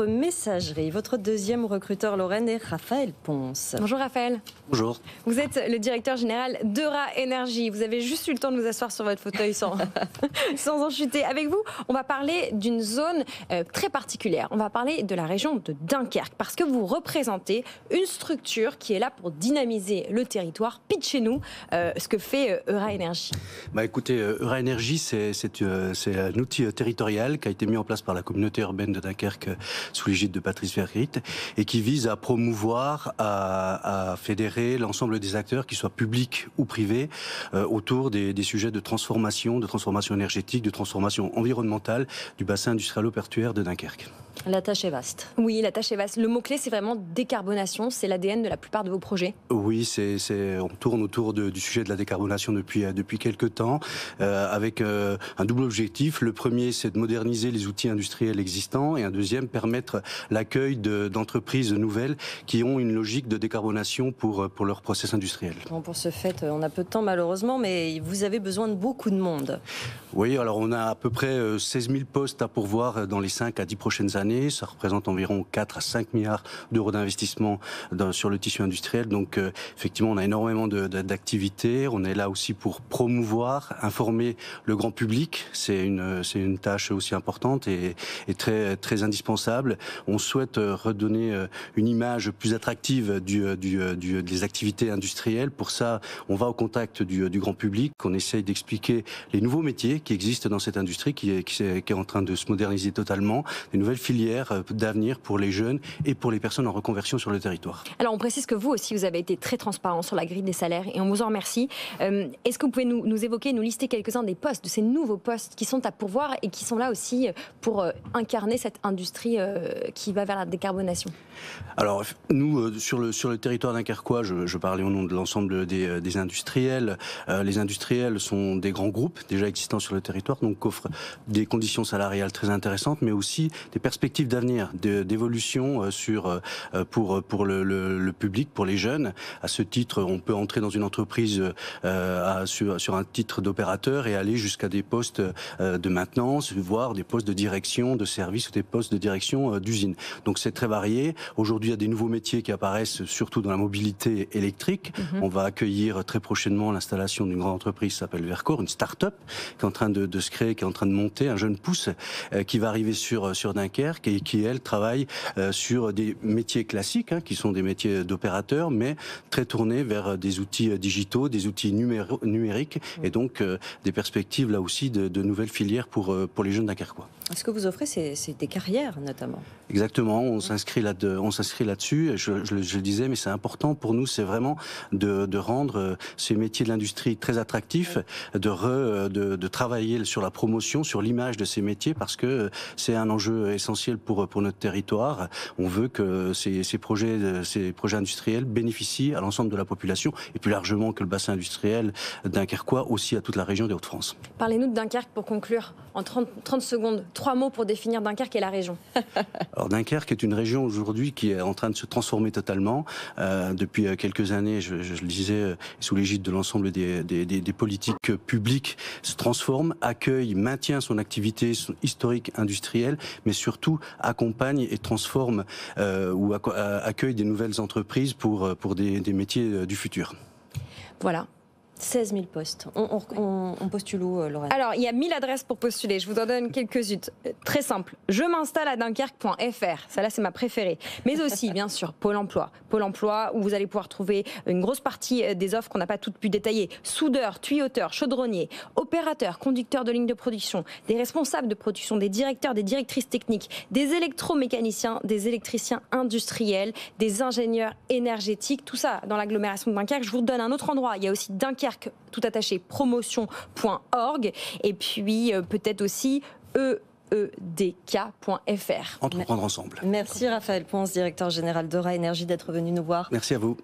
messagerie. Votre deuxième recruteur Lorraine est Raphaël Ponce. Bonjour Raphaël. Bonjour. Vous êtes le directeur général d'Eura Énergie. Vous avez juste eu le temps de vous asseoir sur votre fauteuil sans, sans en chuter. Avec vous, on va parler d'une zone euh, très particulière. On va parler de la région de Dunkerque parce que vous représentez une structure qui est là pour dynamiser le territoire. Pitchez-nous euh, ce que fait euh, Eura Énergie. Bah écoutez, Eura Énergie, c'est un outil territorial qui a été mis en place par la communauté urbaine de Dunkerque sous l'égide de Patrice Fergrit, et qui vise à promouvoir, à, fédérer l'ensemble des acteurs, qu'ils soient publics ou privés, euh, autour des, sujets de transformation, de transformation énergétique, de transformation environnementale du bassin industriel Pertuaire de Dunkerque. La tâche est vaste. Oui, la tâche est vaste. Le mot-clé, c'est vraiment décarbonation. C'est l'ADN de la plupart de vos projets. Oui, c'est, on tourne autour du sujet de la décarbonation depuis, euh, depuis quelques temps, euh, avec euh, un double objectif. Le premier, c'est de moderniser les outils industriels existants. Et un deuxième, permettre l'accueil d'entreprises nouvelles qui ont une logique de décarbonation pour, pour leur process industriel. pour ce fait, on a peu de temps malheureusement, mais vous avez besoin de beaucoup de monde. Oui, alors on a à peu près 16 000 postes à pourvoir dans les 5 à 10 prochaines années ça représente environ 4 à 5 milliards d'euros d'investissement sur le tissu industriel. Donc euh, effectivement, on a énormément d'activités. On est là aussi pour promouvoir, informer le grand public. C'est une, une tâche aussi importante et, et, très, très indispensable. On souhaite euh, redonner euh, une image plus attractive du, des activités industrielles. Pour ça, on va au contact du, grand public. On essaye d'expliquer les nouveaux métiers qui existent dans cette industrie qui est, est, en train de se moderniser totalement, des nouvelles euh, d'avenir pour les jeunes et pour les personnes en reconversion sur le territoire. Alors on précise que vous aussi, vous avez été très transparent sur la grille des salaires et on vous en remercie. Euh, est-ce que vous pouvez nous, nous évoquer, nous lister quelques-uns des postes, de ces nouveaux postes qui sont à pourvoir et qui sont là aussi euh, pour incarner cette industrie qui va vers la décarbonation Alors nous, sur, le, sur le territoire d'Incarquois, je, je parlais au nom de l'ensemble des, des, industriels. les industriels sont des grands groupes déjà existants sur le territoire, donc offrent des conditions salariales très intéressantes, mais aussi des perspectives perspectives d'avenir, d'évolution euh, sur euh, pour pour le, le, public, pour les jeunes. À ce titre, on peut entrer dans une entreprise euh, à, sur sur un titre d'opérateur et aller jusqu'à des postes euh, de maintenance, voire des postes de direction, de service ou des postes de direction d'usine. Donc c'est très varié. Aujourd'hui, il y a des nouveaux métiers qui apparaissent, surtout dans la mobilité électrique. Mhm. On va accueillir très prochainement l'installation d'une grande entreprise qui s'appelle Vercor, une start-up qui est en train de, de, se créer, qui est en train de monter, un jeune pouce qui va arriver sur sur Dunkerque qui, elle travaille euh, sur des métiers classiques, hein, qui sont des métiers d'opérateurs, mais très tournés vers des outils euh, digitaux, des outils numériques, et donc euh, des perspectives là aussi de, nouvelles filières pour, pour les jeunes est Ce que vous offrez, c'est des carrières notamment. Exactement, on s'inscrit là on s'inscrit là-dessus. Je, je, le disais, mais c'est important pour nous, c'est vraiment de, rendre ces métiers de l'industrie très attractifs, de, de travailler sur la promotion, sur l'image de ces métiers, parce que c'est un enjeu essentiel pour, euh, pour notre territoire. On veut que ces, projets, euh, ces projets industriels bénéficient à l'ensemble de la population et plus largement que le bassin industriel dunkerquois aussi à toute la région des Hauts-de-France. Parlez-nous de Dunkerque pour conclure en 30, 30, secondes. Trois mots pour définir Dunkerque et la région. Alors Dunkerque est une région aujourd'hui qui est en train de se transformer totalement. Euh, depuis quelques années, je, je le disais, sous l'égide de l'ensemble des, politiques publiques, se transforme, accueille, maintient son activité historique industrielle, mais surtout accompagne et transforme euh, ou euh, accueille des nouvelles entreprises pour, euh, pour des, des métiers du futur. Voilà, 16 000 postes. On, postule où, euh, Lorraine Alors, il y a 1000 adresses pour postuler. Je vous en donne quelques-unes. Euh, très simple. Je m'installe à dunkerque.fr. Ça, là, c'est ma préférée. Mais aussi, bien sûr, Pôle emploi. Pôle emploi, où vous allez pouvoir trouver une grosse partie euh, des offres qu'on n'a pas toutes pu détailler. Soudeur, tuyauteurs, chaudronnier, opérateur, conducteur de ligne de production, des responsables de production, des directeurs, des directrices techniques, des électromécaniciens, des électriciens industriels, des ingénieurs énergétiques. Tout ça dans l'agglomération de Dunkerque. Je vous donne un autre endroit. Il y a aussi Dunkerque tout attaché promotion.org et puis euh, peut-être aussi eedk.fr Entreprendre ensemble. Merci Raphaël Ponce, directeur général d'Ora Énergie, d'être venu nous voir. Merci à vous.